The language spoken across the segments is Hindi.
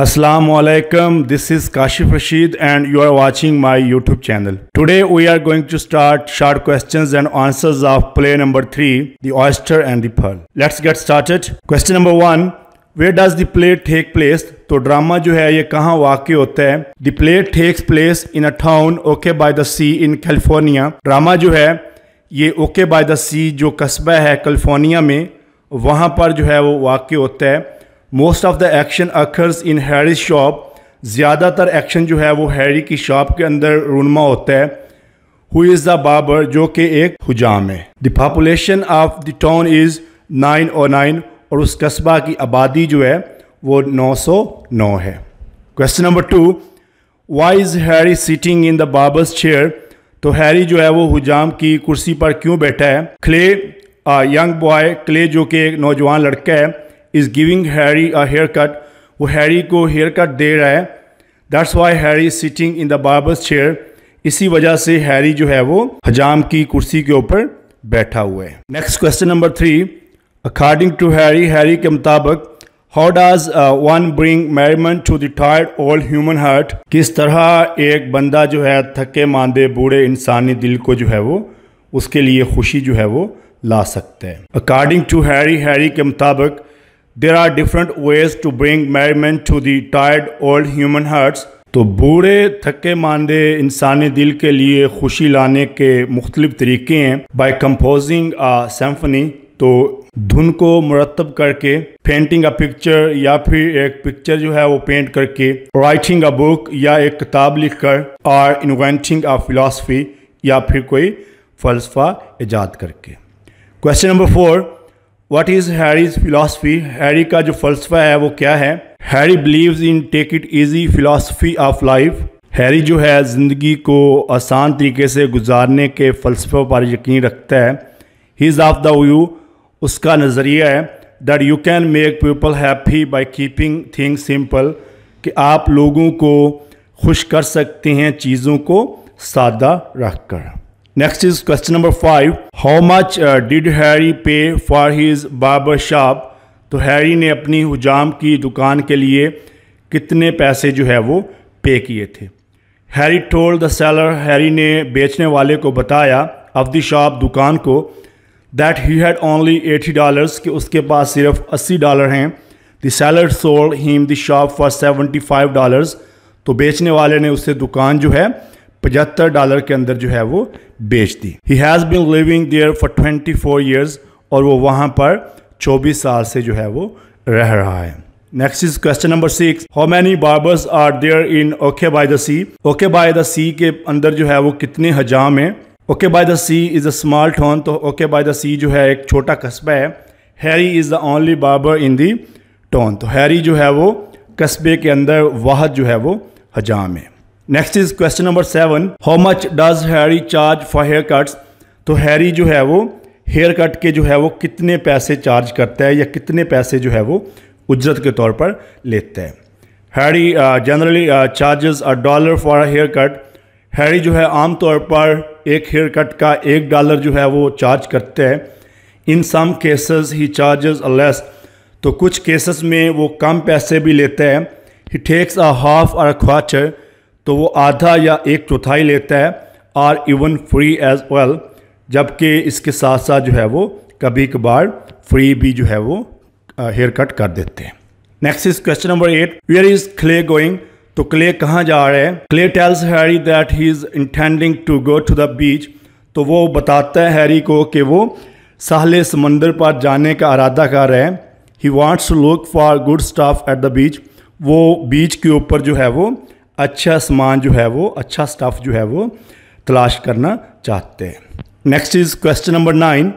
Assalamualaikum. This is Kashif Rashid and you are watching my YouTube channel. Today we are going to start short questions and answers of play number 3, the oyster and the pearl. Let's get started. Question number 1. Where does the play take place? तो ड्रामा जो है ये कहाँ वाक़ होता है the play takes place in a town okay by the sea in California drama जो है ये ओके बाय द सी जो कस्बा है कैलिफोर्निया में वहाँ पर जो है वो वाक़ होता है most of the action occurs in Harry shop ज़्यादातर एक्शन जो है वो हैरी की शॉप के अंदर रूनमा होता है हु इज़ द बाबर जो कि एक हुजाम है the population of the town is nine O nine और उस कस्बा की आबादी जो है वो नौ सौ नौ है question number two why is Harry sitting in the barber's chair तो हैरी जो है वो हुजाम की कुर्सी पर क्यों बैठा है क्ले यंग बॉय क्ले जो कि एक नौजवान लड़का है is giving Harry a haircut वो हैरी को हेयर कट दे रहा है that's why Harry sitting in the barber's chair इसी वजह से हैरी जो है वो हजाम की कुर्सी के ऊपर बैठा हुआ है next question number three according to Harry Harry के मुताबिक how does one bring merriment to tired old human heart किस तरह एक बंदा जो है थके मांदे बूढ़े इंसानी दिल को जो है वो उसके लिए खुशी जो है वो ला सकते हैं अकॉर्डिंग टू हैरी हैरी के मुताबिक there are different ways to bring merriment to the tired old human hearts तो बूढ़े थके मांदे इंसानी दिल के लिए खुशी लाने के मुख्तलिफ तरीके हैं बाई कम्पोजिंग आ सैम्फनी तो धुन को मुरतब करके पेंटिंग अ पिक्चर या फिर एक पिक्चर जो है वो पेंट करके राइटिंग अ बुक या एक किताब लिख कर और इन्वेंटिंग अ फिलासफी या फिर कोई फलसफा ईजाद करके question number four what is Harry's philosophy Harry का जो फ़लसफ़ा है वो क्या है Harry believes in take it easy philosophy of life Harry जो है ज़िंदगी को आसान तरीके से गुजारने के फ़लसफ़ों पर यकीन रखता है he is of the view उसका नज़रिया है that you can make people happy by keeping thing simple कि आप लोगों को खुश कर सकते हैं चीज़ों को सादा रख कर Next is question number five. How much uh, did Harry pay for his barber shop? तो हैरी ने अपनी हुजाम की दुकान के लिए कितने पैसे जो है वो पे किए थे Harry told the seller Harry ने बेचने वाले को बताया ऑफ द शॉप दुकान को that he had only eighty dollars कि उसके पास सिर्फ अस्सी डॉलर हैं the seller sold him the shop for seventy five dollars तो बेचने वाले ने उससे दुकान जो है पचहत्तर डॉलर के अंदर जो है वो बेच दी he has been living there for twenty four years और वो वहाँ पर चौबीस साल से जो है वो रह रहा है next is question number six how many barbers are there in okay by the sea okay by the sea के अंदर जो है वो कितने हजाम हैं okay by the sea is a small town तो ओके बाय द सी जो है एक छोटा कस्बा है Harry is the only barber in the town तो हैरी जो है वो कस्बे के अंदर वाहद जो है वो हजाम है next is question number seven how much does Harry charge for haircuts तो हैरी जो है वो हेयर कट के जो है वो कितने पैसे चार्ज करता है या कितने पैसे जो है वो उजरत के तौर पर लेता है Harry generally charges a dollar for haircut Harry जो है आम तौर पर एक हेयर कट का एक डॉलर जो है वो चार्ज करते हैं in some cases he charges a less तो कुछ केसेस में वो कम पैसे भी लेते हैं ही टेक्स अ हाफ और अ क्वार्टर तो वो आधा या एक चौथाई लेता है or even free as well जबकि इसके साथ साथ जो है वो कभी कभार फ्री भी जो है वो हेयर कट कर देते हैं next is question number eight where is Clay going तो क्ले कहाँ जा रहे हैं Clay tells Harry that he is intending to go to the beach तो वो बताता है हैरी को कि वो साहले समंदर पर जाने का इरादा कर रहे हैं he wants to look for good stuff at the beach वो बीच के ऊपर जो है वो अच्छा सामान जो है वो अच्छा स्टफ़ जो है वो तलाश करना चाहते हैं next is question number nine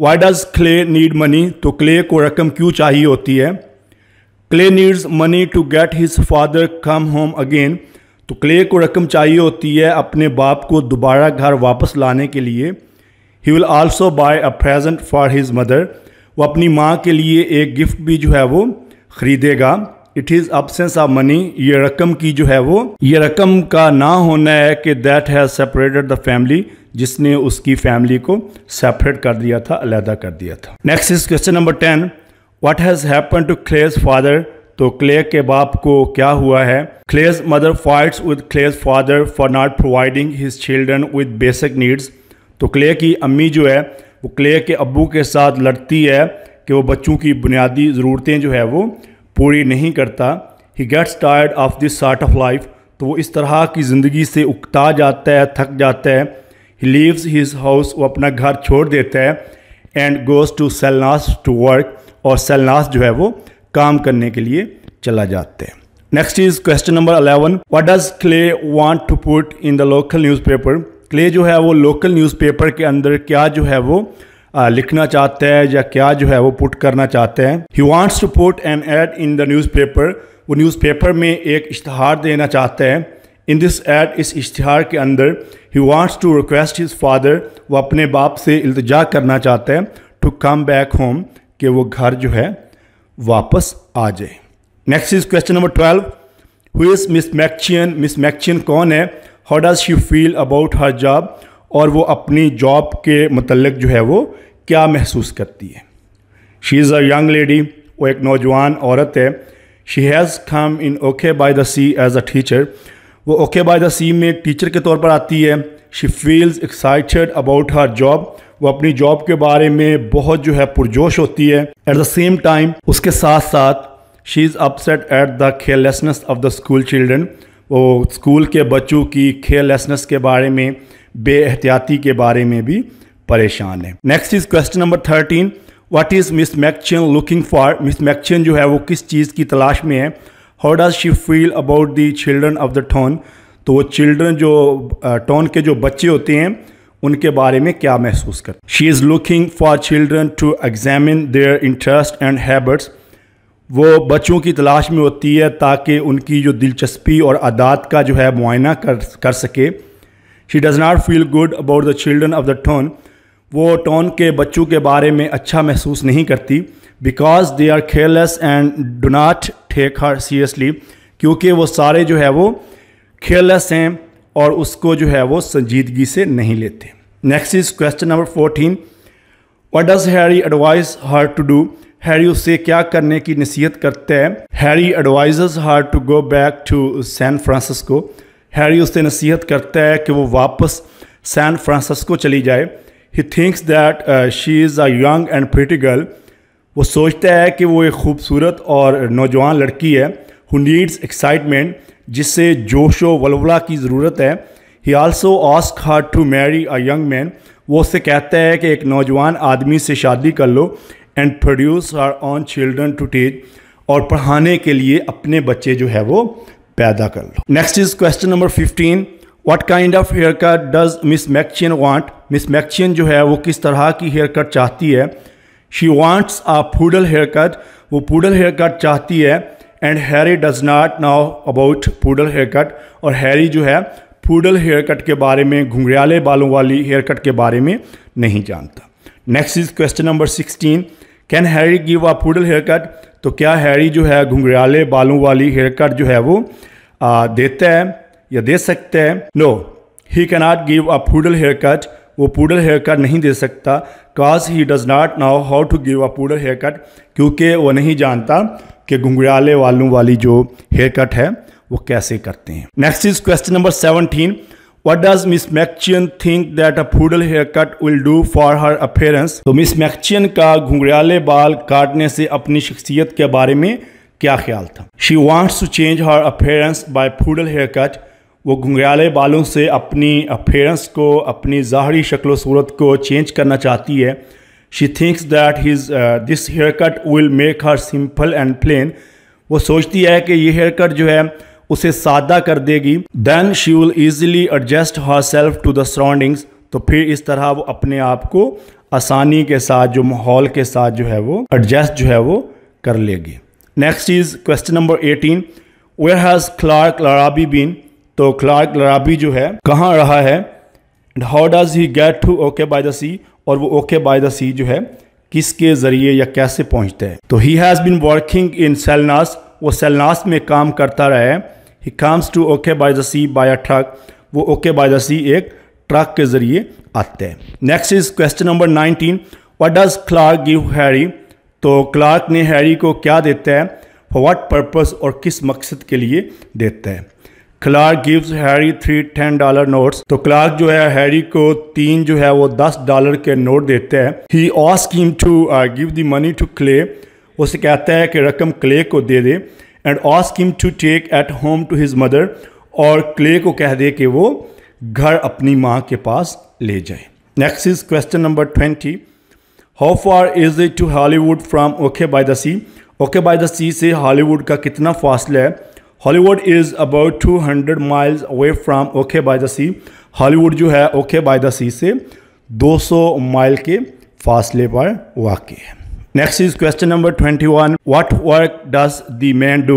why does Clay need money तो क्ले को रकम क्यों चाहिए होती है Clay needs money to get his father come home again तो क्ले को रकम चाहिए होती है अपने बाप को दोबारा घर वापस लाने के लिए he will also buy a present for his mother वो अपनी माँ के लिए एक गिफ्ट भी जो है वो ख़रीदेगा it is absence of money ये रकम की जो है वो ये रकम का ना होना है कि that has separated the family जिसने उसकी फैमिली को सेपरेट कर दिया था अलहदा कर दिया था next is question number ten what has happen to Clay's father तो क्ले के बाप को क्या हुआ है Clay's mother fights with Clay's father for not providing his children with basic needs तो क्ले की अम्मी जो है वो क्ले के अबू के साथ लड़ती है कि वो बच्चों की बुनियादी ज़रूरतें जो है वो पूरी नहीं करता he gets tired of this sort of life तो वो इस तरह की ज़िंदगी से उकता जाता है थक जाता है ही लीव्स हिज हाउस वो अपना घर छोड़ देता है and goes to Salinas to work और सेलनास जो है वो काम करने के लिए चला जाता है next is question number eleven what does Clay want to put in the local paper Clay जो है वो लोकल पेपर के अंदर क्या जो है वो लिखना चाहते हैं या क्या जो है वो पुट करना चाहते हैं he wants to put an ad in the newspaper वो न्यूज़ पेपर में एक इश्तहार देना चाहते हैं इन दिस एड इस इश्तहार के अंदर he wants to request his father वो अपने बाप से इल्तजा करना चाहते हैं टू कम बैक होम कि वो घर जो है वापस आ जाए next is question number twelve who is Miss McCutcheon Miss McCutcheon कौन है how does she feel about her job और वो अपनी जॉब के मतलब जो है वो क्या महसूस करती है she is a young lady वो एक नौजवान औरत है she has come in okay by the sea as a teacher वो ओके बाय द सी में टीचर के तौर पर आती है she feels excited about her job वो अपनी जॉब के बारे में बहुत जो है पुरजोश होती है एट द सेम टाइम उसके साथ साथ she is upset at the carelessness of the school children वो स्कूल के बच्चों की केयरलेसनेस के बारे में बे एहतियाती के बारे में भी परेशान है next is question number thirteen what is Miss McCutcheon looking for Miss McCutcheon जो है वो किस चीज़ की तलाश में है how does she feel about the children of the town तो वो चिल्ड्रन जो टोन के जो बच्चे होते हैं उनके बारे में क्या महसूस कर she is looking for children to examine their interest and habits वो बच्चों की तलाश में होती है ताकि उनकी जो दिलचस्पी और आदात का जो है मुआयना कर कर सके she does not feel good about the children of the town वो टोन के बच्चों के बारे में अच्छा महसूस नहीं करती because they are careless and do not take her seriously क्योंकि वो सारे जो है वो खेयरलेस हैं और उसको जो है वो संजीदगी से नहीं लेते next is question number fourteen what does Harry advise her to do Harry उससे क्या करने की नसीहत करते हैं Harry advises her to go back to San Francisco Harry नसीहत करता है कि वो वापस सैन फ्रांसिस्को चली जाए he thinks that she is a young and pretty girl वो सोचता है कि वो एक खूबसूरत और नौजवान लड़की है हु नीड्स एक्साइटमेंट जिससे जोश व वलवला की ज़रूरत है he also asks her to marry a young man वो उससे कहता है कि एक नौजवान आदमी से शादी कर लो and produce our own children to teach और पढ़ाने के लिए अपने बच्चे जो है वो पैदा कर लो next is question number fifteen what kind of haircut does Miss McCutcheon want Miss McCutcheon जो है वो किस तरह की हेयर कट चाहती है she wants a poodle haircut वो पूडल हेयर कट चाहती है and Harry does not know about poodle haircut और हैरी जो है पूडल हेयर कट के बारे में घुंघराले बालों वाली हेयर कट के बारे में नहीं जानता next is question number sixteen can Harry give a poodle haircut तो क्या हैरी जो है घुंघराले बालों वाली हेयर कट जो है वो आ, देता है या दे सकता है no he cannot give a poodle haircut वो पूडल हेयर कट नहीं दे सकता काज he does not now how to give a poodle hair cut क्योंकि वो नहीं जानता कि घुंघराले वालों वाली जो हेयर कट है वो कैसे करते हैं next is question number seventeen What does Miss McChian think that a poodle haircut will do for her appearance? तो Miss मैक्चियन का घुंघराले बाल काटने से अपनी शख्सियत के बारे में क्या ख्याल था She wants to change her appearance by poodle haircut. वो घुंघराले बालों से अपनी अपेयरेंस को अपनी ज़ाहरी शक्ल सूरत को चेंज करना चाहती है She thinks that his uh, this haircut will make her simple and plain. वो सोचती है कि ये हेयर कट जो है उसे सादा कर देगी then she will easily adjust herself to the surroundings तो फिर इस तरह वो अपने आप को आसानी के साथ जो माहौल के साथ जो है वो एडजस्ट जो है वो कर लेगी next is question number eighteen where has Clark Larabee been तो क्लार्क लराबी जो है कहाँ रहा है and how does he get to okay by the sea और वो ओके बाय द सी जो है किसके ज़रिए या कैसे पहुँचते हैं तो ही हैज़ बिन वर्किंग इन सेलनास वो सेलनास में काम करता रहा है he comes to okay by the sea by a truck वो ओके बाय द सी एक ट्रक के ज़रिए आते हैं next is question number nineteen what does Clark give Harry तो क्लार्क ने हैरी को क्या देता है फॉर वाट पर्पज़ और किस मकसद के लिए देता है Clark gives Harry three ten dollar notes तो क्लार्क जो है हैरी को तीन जो है वो दस डॉलर के नोट देते हैं he asks to give the money to Clay उसे कहता है कि रकम क्ले को दे दे and asks him to take it home to his mother और क्ले को कह दे कि वो घर अपनी माँ के पास ले जाए next is question number twenty how far is it to Hollywood from okay by the sea okay by the sea से हॉलीवुड का कितना फासला है Hollywood is about two hundred miles away from okay by the sea Hollywood जो है ओके बाय द सी से दो सौ माइल के फासले पर वाक़ है next is question number twenty one what work does the man do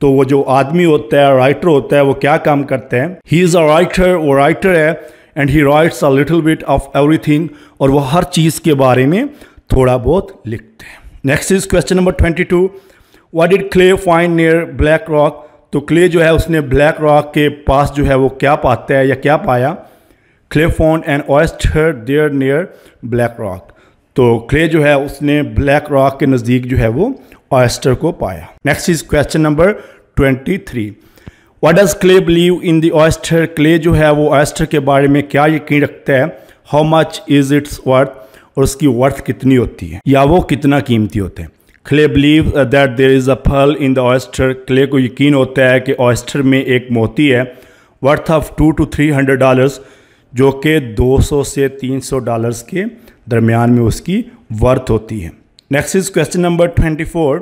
तो वो जो आदमी होता है राइटर होता है वो क्या काम करते हैं ही इज़ अ राइटर वो राइटर है and he writes a little bit of everything और वो हर चीज़ के बारे में थोड़ा बहुत लिखते हैं next is question number twenty two what did Clay find near Black Rock तो क्ले जो है उसने ब्लैक रॉक के पास जो है वो क्या पाता है या क्या पाया Clay found and oyster there near Black Rock तो क्ले जो है उसने ब्लैक रॉक के नज़दीक जो है वो ऑयस्टर को पाया next is question number twenty three what does Clay believe in the oyster Clay जो है वो ऑयस्टर के बारे में क्या यकीन रखता है how much is its worth और उसकी वर्थ कितनी होती है या वो कितना कीमती होते हैं Clay believe that there is a pearl in the oyster clay को यकीन होता है कि ऑयस्टर में एक मोती है worth of two to three hundred dollars जो कि दो सौ से तीन सौ डॉलर्स के दरमियान में उसकी वर्थ होती है next is question number twenty four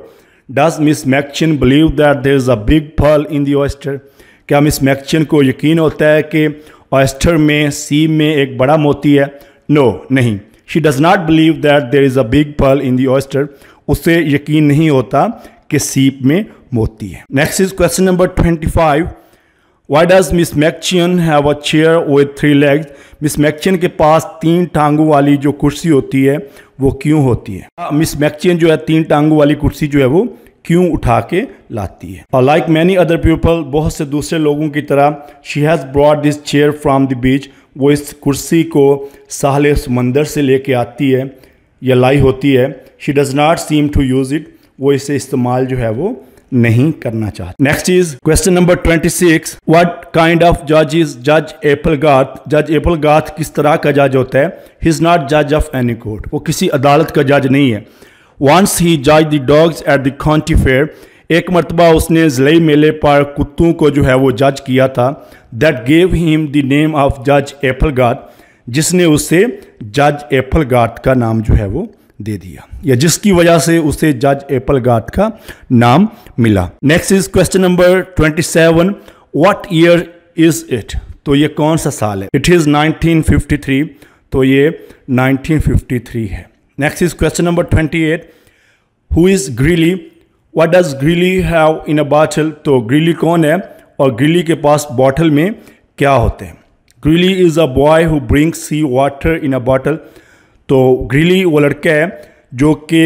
does Miss McChian believe that there is a big pearl in the oyster क्या मिस मैक्चिन को यकीन होता है कि ऑयस्टर में सी में एक बड़ा मोती है नो no, नहीं she does not believe that there is a big pearl in the oyster उसे यकीन नहीं होता कि सीप में मोती है next is question number twenty five why does Miss McChian have a chair with three legs? Miss McChian के पास तीन टांगों वाली जो कुर्सी होती है वो क्यों होती है मिस हाँ, मैक्चियन जो है तीन टांगों वाली कुर्सी जो है वो क्यों उठा के लाती है और लाइक मैनी अदर पीपल बहुत से दूसरे लोगों की तरह she has brought this chair from the beach वो इस कुर्सी को सहले समंदर से लेके आती है या लाई होती है she does not seem to use it वो इसे इस्तेमाल जो है वो नहीं करना चाहते नेक्स्ट चीज question number twenty six what kind of जज इज जज एपल गाथ जज एपल गाथ किस तरह का जज होता है ही इज नॉट जज ऑफ एनी कोर्ट वो किसी अदालत का जज नहीं है वंस ही जज the dogs at the county fair एक मरतबा उसने जलई मेले पर कुत्तों को जो है वो जज किया था that gave him the name of जज एपल गाथ जिसने उसे जज एपल गाथ का नाम जो है वो दे दिया या जिसकी वजह से उसे जज एप्पल गार्ड का नाम मिला next is question number twenty seven what year is it तो ये कौन सा साल है इट इज़ 1953 तो ये 1953 है next is question number 28 who is Greeley what does Greeley have in a bottle तो ग्रीली कौन है और ग्रीली के पास बॉटल में क्या होते हैं Greeley is a boy who brings sea water in a bottle तो ग्रीली वो लड़का है जो कि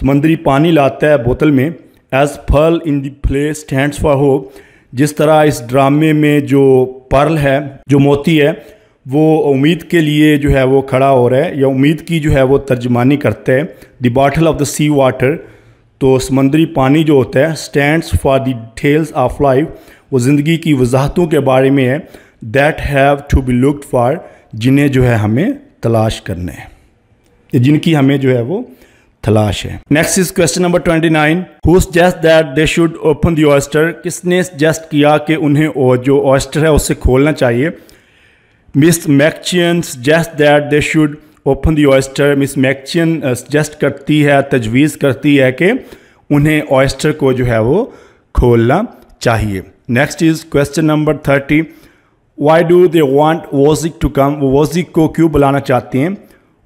समंदरी पानी लाता है बोतल में as pearl in the play stand for hope जिस तरह इस ड्रामे में जो पर्ल है जो मोती है वो उम्मीद के लिए जो है वो खड़ा हो रहा है या उम्मीद की जो है वो तर्जमानी करते हैं the bottle of the sea water तो समंदरी पानी जो होता है stands for the of life वो ज़िंदगी की वजाहतों के बारे में है that have to be looked for जिन्हें जो है हमें तलाश करने हैं जिनकी हमें जो है वो तलाश है next is question number twenty nine who that they should open the oyster किसने सजेस्ट किया कि उन्हें और जो ऑयस्टर है उसे खोलना चाहिए Miss McChian suggest that they should open the oyster Miss McChian suggest करती है तजवीज़ करती है कि उन्हें ऑयस्टर को जो है वो खोलना चाहिए next is question number thirty why do they want Vojik to come वो वॉजिक को क्यों बुलाना चाहते हैं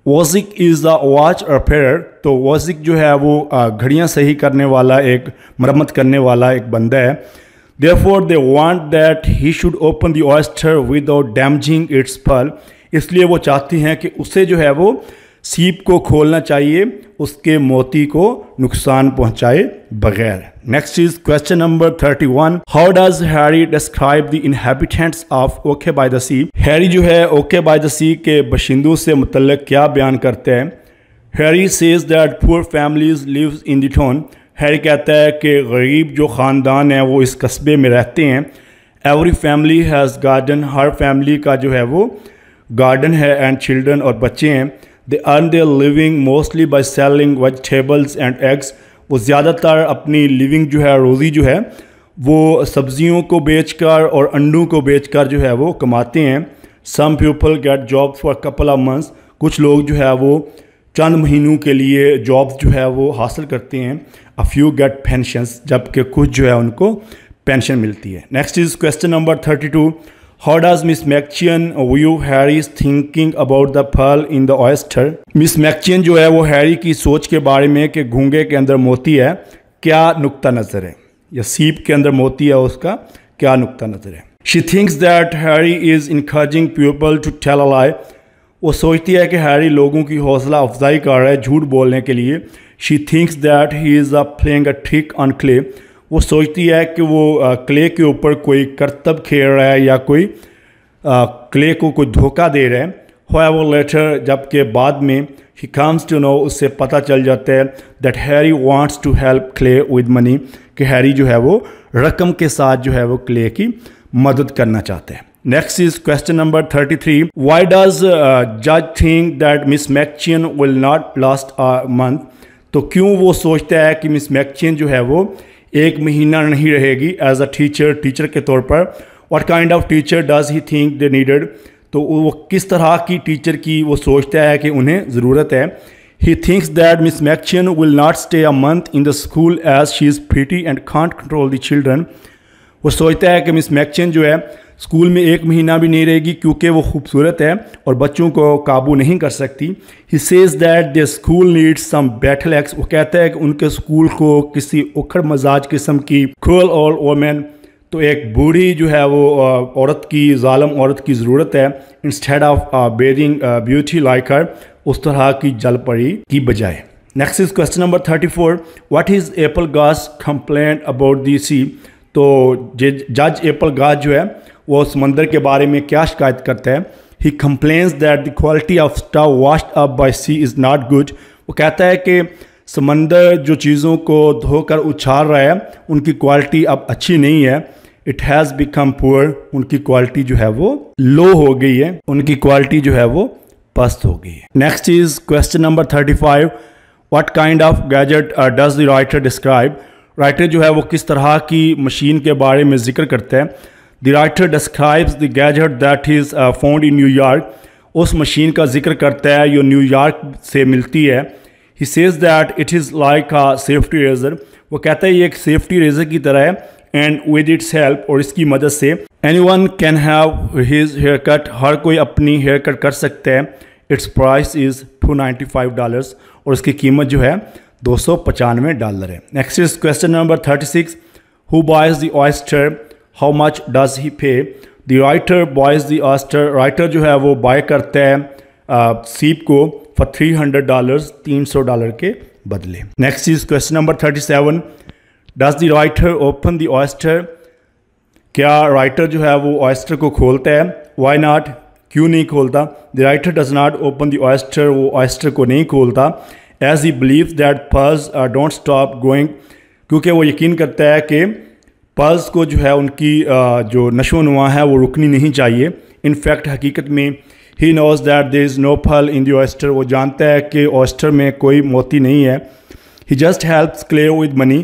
Vojik is the watch repairer तो वॉजिक जो है वो घड़ियाँ सही करने वाला एक मरम्मत करने वाला एक बंदा है for they want that he should open the oyster without damaging its pearl इसलिए वो चाहती हैं कि उसे जो है वो सीप को खोलना चाहिए उसके मोती को नुकसान पहुंचाए बगैर next is question number thirty one how does Harry describe the inhabitants of okay by the sea Harry जो है ओके बाय द सी के बशिंदों से मुतल क्या बयान करते हैं Harry says that poor families lives in the town Harry कहता है कि गरीब जो ख़ानदान है वो इस कस्बे में रहते हैं एवरी फैमिली हैज़ गार्डन हर फैमिली का जो है वो गार्डन है एंड चिल्ड्रन और बच्चे हैं they earn their living mostly by selling vegetables and eggs वो ज़्यादातर अपनी लिविंग जो है रोज़ी जो है वो सब्जियों को बेचकर और अंडों को बेचकर जो है वो कमाते हैं some people get job for couple of months कुछ लोग जो है वो चंद महीनों के लिए जॉब जो है वो हासिल करते हैं अ फ्यू गेट पेंशंस जबकि कुछ जो है उनको पेंशन मिलती है next is question number thirty two How does Miss McChian view Harry's thinking about the pearl in the oyster? Miss McChian जो है वो हैरी की सोच के बारे में कि घूंगे के अंदर मोती है क्या नुकता नज़र है या सीप के अंदर मोती है उसका क्या नुकता नज़र है she thinks that Harry is encouraging people to tell a lie वो सोचती है कि हैरी लोगों की हौसला अफजाई कर रहा है झूठ बोलने के लिए she thinks that he is a a trick on Clay. वो सोचती है कि वो क्ले के ऊपर कोई करतब खेल रहा है या कोई क्ले को कोई धोखा दे रहा है वो लेटर जबकि बाद में ही कम्स टू नो उससे पता चल जाता है that Harry wants to help Clay with money कि हैरी जो है वो रकम के साथ जो है वो क्ले की मदद करना चाहते हैं next is question number thirty three why does जज think that Miss McChian will not last a month तो क्यों वो सोचता है कि मिस मैक्चियन जो है वो एक महीना नहीं रहेगी एज अ टीचर टीचर के तौर पर what kind of teacher does he think they needed तो वो किस तरह की टीचर की वो सोचता है कि उन्हें ज़रूरत है he thinks that Miss McChian will not stay a month in the school as she is fifty and can't control the children वो सोचता है कि मिस मैक्चियन जो है स्कूल में एक महीना भी नहीं रहेगी क्योंकि वो खूबसूरत है और बच्चों को काबू नहीं कर सकती he says that the school needs some battle axe वो कहता है कि उनके स्कूल को किसी उखड़ मजाज किस्म की खोल और वोमेन तो एक बूढ़ी जो है वो औरत की ालम औरत की ज़रूरत है instead of bearing beauty like her उस तरह की जल पड़ी की बजाय next is question number thirty four what is Applegarth's complaint about the sea तो जज एप्पल गास जो है वो समंदर के बारे में क्या शिकायत करता है he complains that the quality of stuff washed up by sea is not good वो कहता है कि समंदर जो चीज़ों को धोकर उछाल रहा है उनकी क्वालिटी अब अच्छी नहीं है इट हैज़ बिकम पुअर उनकी क्वालिटी जो है वो लो हो गई है उनकी क्वालिटी जो है वो पस्त हो गई है next is question number thirty five what kind of gadget does the writer describe writer जो है वो किस तरह की मशीन के बारे में जिक्र करते हैं the writer describes the gadget that is found in New York उस मशीन का जिक्र करता है जो न्यूयॉर्क से मिलती है he says that it is like a safety razor वो कहता है ये एक सेफ्टी रेजर की तरह है एंड विद इट्स हेल्प और इसकी मदद से anyone can have his hair cut हर कोई अपनी हेयर कट कर सकता है its price is two ninety five dollars और इसकी कीमत जो है दो सौ पचानवे डॉलर है next is question number thirty six who buys the oyster how much does he pay the writer buys the oyster writer जो है वो बाय करता है सीप को फॉर थ्री हंड्रेड डॉलर तीन सौ डॉलर के बदले next is question number thirty seven does the writer open the oyster क्या राइटर जो है वो ऑयस्टर को खोलता है वाई नाट क्यों नहीं खोलता the writer does not open the oyster वो ऑयस्टर को नहीं खोलता as he believe that pearls don't stop going क्योंकि वो यकीन करता है कि पल्स को जो है उनकी जो नशो नुमा है वो रुकनी नहीं चाहिए इनफैक्ट हकीकत में he knows that there is no pearl in the oyster वो जानता है कि ऑस्टर में कोई मोती नहीं है he just helps Clay with money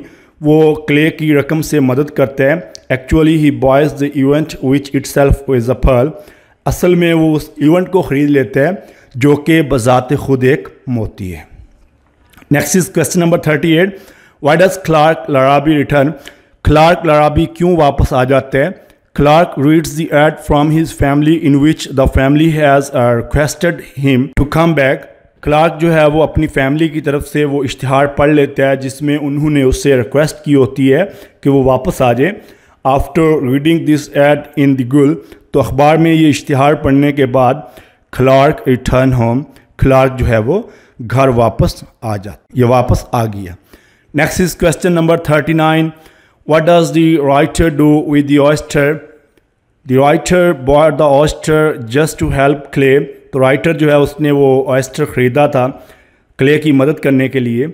वो क्ले की रकम से मदद करता है actually he buys the event which itself is a pearl असल में वो उस इवेंट को ख़रीद लेता है जो कि बज़ात खुद एक मोती है next is question number thirty eight why does Clark Larabee return Clark Larabi क्यों वापस आ जाते हैं Clark reads the ad from his family in which the family has requested him to come back Clark जो है वो अपनी फैमिली की तरफ से वो इश्तहार पढ़ लेता है जिसमें उन्होंने उससे रिक्वेस्ट की होती है कि वो वापस आ जाए after reading this ad in the gull तो अखबार में ये इश्तहार पढ़ने के बाद क्लार्क रिटर्न होम क्लार्क जो है वो घर वापस आ जाता ये वापस आ गया next is question number thirty nine What does the writer do with the oyster? The writer bought the oyster just to help clay. तो writer जो है उसने वो oyster ख़रीदा था clay की मदद करने के लिए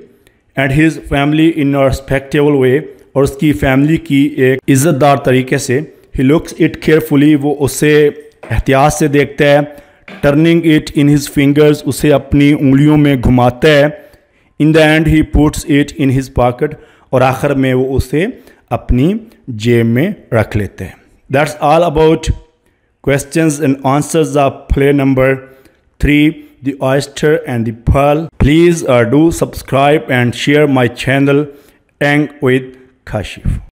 and his family in a respectable way और उसकी family की एक इज़्ज़तदार तरीके से he looks it carefully वो उसे एहतियात से देखता है turning it in his fingers उसे अपनी उंगलियों में घुमाता है in the end he puts it in his pocket और आखिर में वो उसे अपनी जेब में रख लेते हैं that's all about question and answer of play number three the oyster and दल please do subscribe and share my channel एंग विद काशिफ